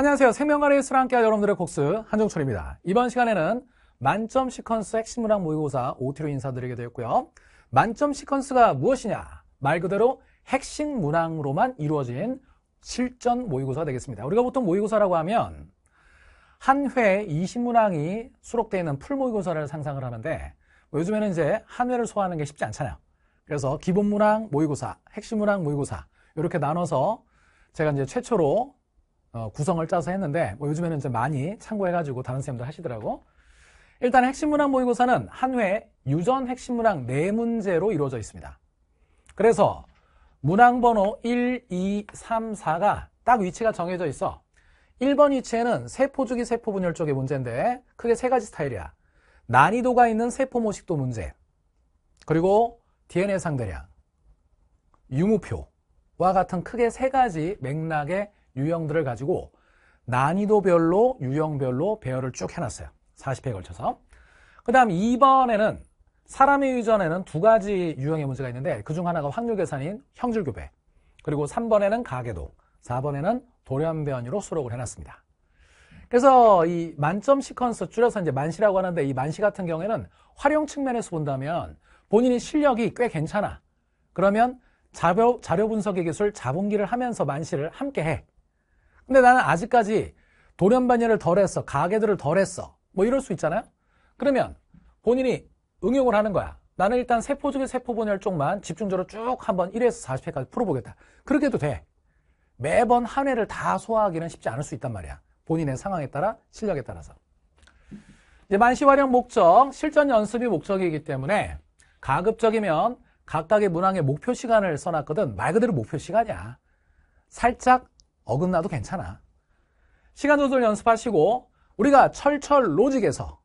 안녕하세요. 생명과의 수랑께할 여러분들의 곡스 한정철입니다 이번 시간에는 만점 시퀀스 핵심 문항 모의고사 5 t 로 인사드리게 되었고요. 만점 시퀀스가 무엇이냐? 말 그대로 핵심 문항으로만 이루어진 실전 모의고사가 되겠습니다. 우리가 보통 모의고사라고 하면 한 회에 20문항이 수록되어 있는 풀 모의고사를 상상을 하는데 뭐 요즘에는 이제 한 회를 소화하는 게 쉽지 않잖아요. 그래서 기본 문항 모의고사, 핵심 문항 모의고사 이렇게 나눠서 제가 이제 최초로 어, 구성을 짜서 했는데 뭐 요즘에는 이제 많이 참고해가지고 다른 선들 하시더라고. 일단 핵심문항 모의고사는 한 회 유전 핵심문항 네문제로 이루어져 있습니다. 그래서 문항 번호 1, 2, 3, 4가 딱 위치가 정해져 있어. 1번 위치에는 세포주기 세포분열 쪽의 문제인데 크게 세 가지 스타일이야. 난이도가 있는 세포 모식도 문제 그리고 DNA 상대량, 유무표와 같은 크게 세 가지 맥락의 유형들을 가지고 난이도별로 유형별로 배열을 쭉 해놨어요. 40회에 걸쳐서. 그 다음 2번에는 사람의 유전에는 두 가지 유형의 문제가 있는데 그 중 하나가 확률 계산인 형질교배 그리고 3번에는 가계도 4번에는 돌연변이로 수록을 해놨습니다. 그래서 이 만점 시퀀스 줄여서 이제 만시라고 하는데 이 만시 같은 경우에는 활용 측면에서 본다면 본인이 실력이 꽤 괜찮아. 그러면 자료, 자료 분석의 기술 자본기를 하면서 만시를 함께 해. 근데 나는 아직까지 돌연변이를 덜했어. 가계들을 덜했어. 뭐 이럴 수 있잖아요. 그러면 본인이 응용을 하는 거야. 나는 일단 세포 중에 세포 분열 쪽만 집중적으로 쭉 한번 1에서 40회까지 풀어보겠다. 그렇게 해도 돼. 매번 한 회를 다 소화하기는 쉽지 않을 수 있단 말이야. 본인의 상황에 따라 실력에 따라서. 이제 만시 활용 목적, 실전 연습이 목적이기 때문에 가급적이면 각각의 문항의 목표 시간을 써놨거든. 말 그대로 목표 시간이야. 살짝 어긋나도 괜찮아. 시간 조절 연습하시고 우리가 철철 로직에서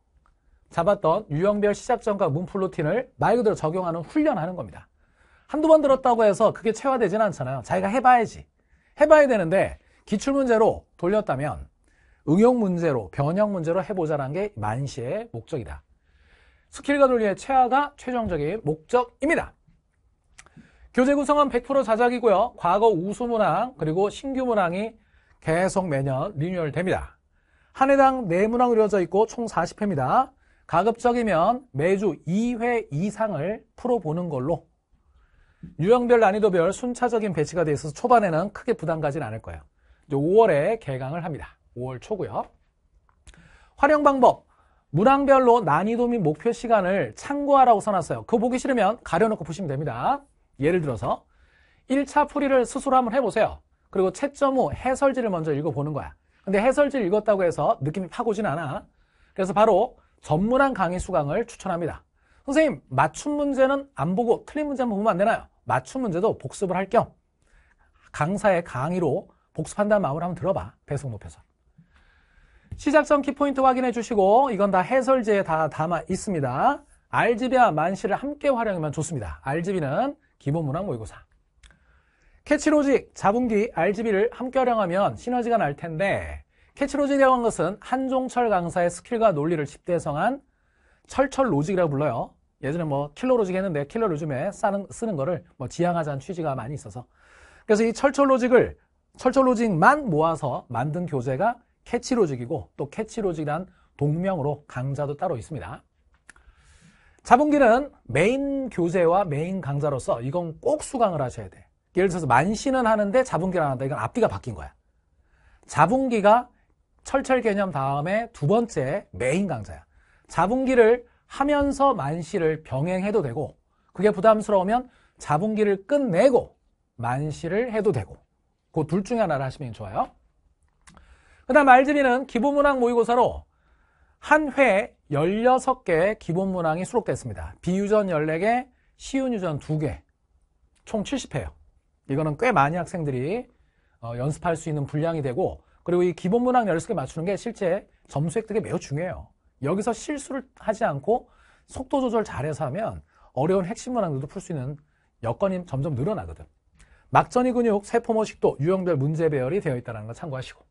잡았던 유형별 시작 점과 문풀 루틴을 말 그대로 적용하는 훈련하는 겁니다. 한두 번 들었다고 해서 그게 체화되진 않잖아요. 자기가 해봐야지. 해봐야 되는데 기출문제로 돌렸다면 응용문제로 변형문제로 해보자는 게 만시의 목적이다. 스킬과 논리의 체화가 최종적인 목적입니다. 교재 구성은 100% 자작이고요. 과거 우수 문항 그리고 신규 문항이 계속 매년 리뉴얼 됩니다. 한 해당 4문항으로 이어져 있고 총 40회입니다. 가급적이면 매주 2회 이상을 풀어보는 걸로 유형별 난이도별 순차적인 배치가 돼 있어서 초반에는 크게 부담 가진 않을 거예요. 이제 5월에 개강을 합니다. 5월 초고요. 활용 방법 문항별로 난이도 및 목표 시간을 참고하라고 써놨어요. 그거 보기 싫으면 가려놓고 보시면 됩니다. 예를 들어서 1차 풀이를 스스로 한번 해보세요. 그리고 채점 후 해설지를 먼저 읽어보는 거야. 근데 해설지를 읽었다고 해서 느낌이 파고진 않아. 그래서 바로 전문한 강의 수강을 추천합니다. 선생님, 맞춤 문제는 안 보고 틀린 문제만 보면 안 되나요? 맞춤 문제도 복습을 할 겸 강사의 강의로 복습한다는 마음으로 한번 들어봐. 배속 높여서. 시작점 키포인트 확인해 주시고 이건 다 해설지에 다 담아 있습니다. RGB와 만시를 함께 활용하면 좋습니다. RGB는 기본문항 모의고사 캐치로직, 자분기, RGB를 함께 활용하면 시너지가 날 텐데 캐치로직이라고 한 것은 한종철 강사의 스킬과 논리를 집대성한 철철로직이라고 불러요. 예전에 뭐 킬러로직 했는데 킬러로즘에 쓰는, 쓰는 거를 뭐 지향하자는 취지가 많이 있어서 그래서 이 철철로직을 철철로직만 모아서 만든 교재가 캐치로직이고 또 캐치로직이란 동명으로 강좌도 따로 있습니다. 자분기는 메인 교재와 메인 강좌로서 이건 꼭 수강을 하셔야 돼. 예를 들어서 만신은 하는데 자분기를안 한다. 이건 앞뒤가 바뀐 거야. 자분기가 철철 개념 다음에 두 번째 메인 강좌야. 자분기를 하면서 만시를 병행해도 되고 그게 부담스러우면 자분기를 끝내고 만시를 해도 되고 그 둘 중에 하나를 하시면 좋아요. 그 다음 말지비는 기본문항 모의고사로 한 회에 16개의 기본 문항이 수록됐습니다. 비유전 14개, 시운 유전 2개, 총7 0회요 이거는 꽤 많이 학생들이 어, 연습할 수 있는 분량이 되고 그리고 이 기본 문항 16개 맞추는 게 실제 점수 획득에 매우 중요해요. 여기서 실수를 하지 않고 속도 조절 잘해서 하면 어려운 핵심 문항들도 풀 수 있는 여건이 점점 늘어나거든. 막전이 근육, 세포 모식도, 유형별 문제 배열이 되어 있다는 걸 참고하시고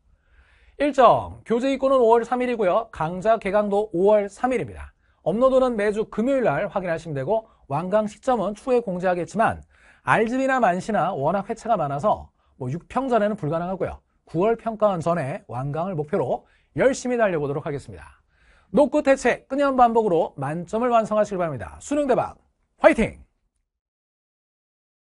일정, 교재 입고는 5월 3일이고요. 강좌 개강도 5월 3일입니다. 업로드는 매주 금요일 날 확인하시면 되고 완강 시점은 추후에 공지하겠지만 알 g 이나 만시나 워낙 회차가 많아서 뭐 6평 전에는 불가능하고요. 9월 평가원 전에 완강을 목표로 열심히 달려보도록 하겠습니다. 노크 대책, 끊임 반복으로 만점을 완성하시길 바랍니다. 수능 대박, 화이팅!